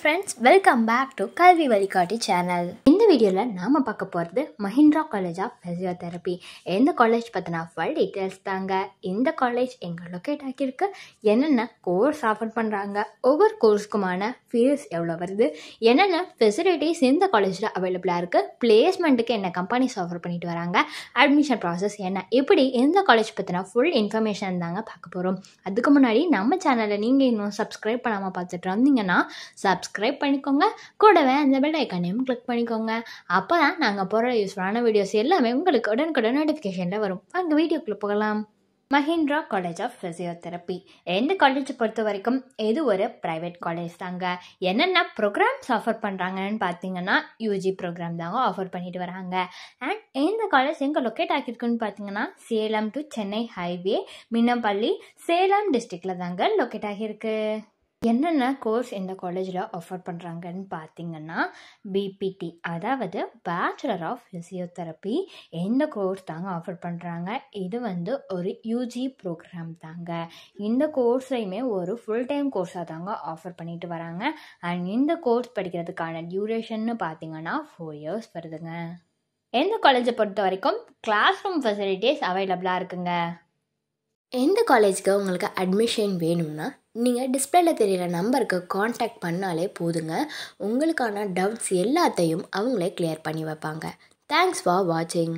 friends welcome back to கல்வி வழிகாட்டி channel வீடியோவில் நாம் பார்க்க போகிறது மஹிந்திரா காலேஜ் ஆஃப் ஃபிசியோதெரபி எந்த காலேஜ் பற்றினா ஃபுல் டீட்டெயில்ஸ் தாங்க இந்த காலேஜ் எங்கே லொக்கேட் ஆகியிருக்கு என்னென்ன கோர்ஸ் ஆஃபர் பண்ணுறாங்க ஒவ்வொரு கோர்ஸ்க்குமான ஃபீஸ் எவ்வளோ வருது என்னென்ன ஃபெசிலிட்டிஸ் இந்த காலேஜில் அவைலபிளாக இருக்குது பிளேஸ்மெண்ட்டுக்கு என்ன கம்பெனிஸ் ஆஃபர் பண்ணிட்டு வராங்க அட்மிஷன் ப்ராசஸ் என்ன இப்படி இந்த காலேஜ் பற்றினா ஃபுல் இன்ஃபர்மேஷன் தாங்க பார்க்க போகிறோம் அதுக்கு முன்னாடி நம்ம சேனலை நீங்கள் இன்னும் சப்ஸ்கிரைப் பண்ணாமல் பார்த்துட்டு வந்தீங்கன்னா சப்ஸ்கிரைப் பண்ணிக்கோங்க கூடவே அந்த பெல் ஐக்கானையும் கிளிக் பண்ணிக்கோங்க அப்போ தான் நாங்கள் போகிற யூஸ்ஃபுல்லான வீடியோஸ் எல்லாமே உங்களுக்கு உடனுக்குடன் நோட்டிஃபிகேஷனில் வரும் அங்கே வீடியோக்குள்ளே போகலாம் மஹிந்திரா காலேஜ் ஆஃப் ஃபிசியோதெரப்பி எந்த காலேஜ் பொறுத்த வரைக்கும் இது ஒரு ப்ரைவேட் காலேஜ் தாங்க என்னென்ன ப்ரோக்ராம்ஸ் ஆஃபர் பண்ணுறாங்கன்னு பார்த்தீங்கன்னா யூஜி ப்ரோக்ராம் தாங்க ஆஃபர் பண்ணிட்டு வராங்க அண்ட் எந்த காலேஜ் எங்கே லொக்கேட் ஆகியிருக்குன்னு பார்த்தீங்கன்னா சேலம் டு சென்னை ஹைவே மின்னம்பள்ளி சேலம் டிஸ்ட்ரிக்டில் தாங்க லொக்கேட் ஆகியிருக்கு என்னென்ன கோர்ஸ் இந்த காலேஜில் ஆஃபர் பண்ணுறாங்கன்னு பார்த்தீங்கன்னா பிபிடி அதாவது பேச்சுலர் ஆஃப் ஃபிசியோதெரப்பி இந்த கோர்ஸ் தாங்க ஆஃபர் பண்ணுறாங்க இது வந்து ஒரு யூஜி ப்ரோக்ராம் தாங்க இந்த கோர்ஸையுமே ஒரு ஃபுல் டைம் கோர்ஸாக தாங்க ஆஃபர் பண்ணிட்டு வராங்க அண்ட் இந்த கோர்ஸ் படிக்கிறதுக்கான டியூரேஷன்னு பார்த்தீங்கன்னா ஃபோர் இயர்ஸ் வருதுங்க எந்த காலேஜை பொறுத்த வரைக்கும் கிளாஸ் ரூம் ஃபெசிலிட்டிஸ் அவைலபிளாக இருக்குங்க எந்த காலேஜுக்கு உங்களுக்கு அட்மிஷன் வேணும்னா நீங்கள் டிஸ்பிளேல தெரிகிற நம்பருக்கு காண்டாக்ட் பண்ணாலே போதுங்க உங்களுக்கான டவுட்ஸ் எல்லாத்தையும் அவங்களே க்ளியர் பண்ணி வைப்பாங்க தேங்க்ஸ் ஃபார் வாட்சிங்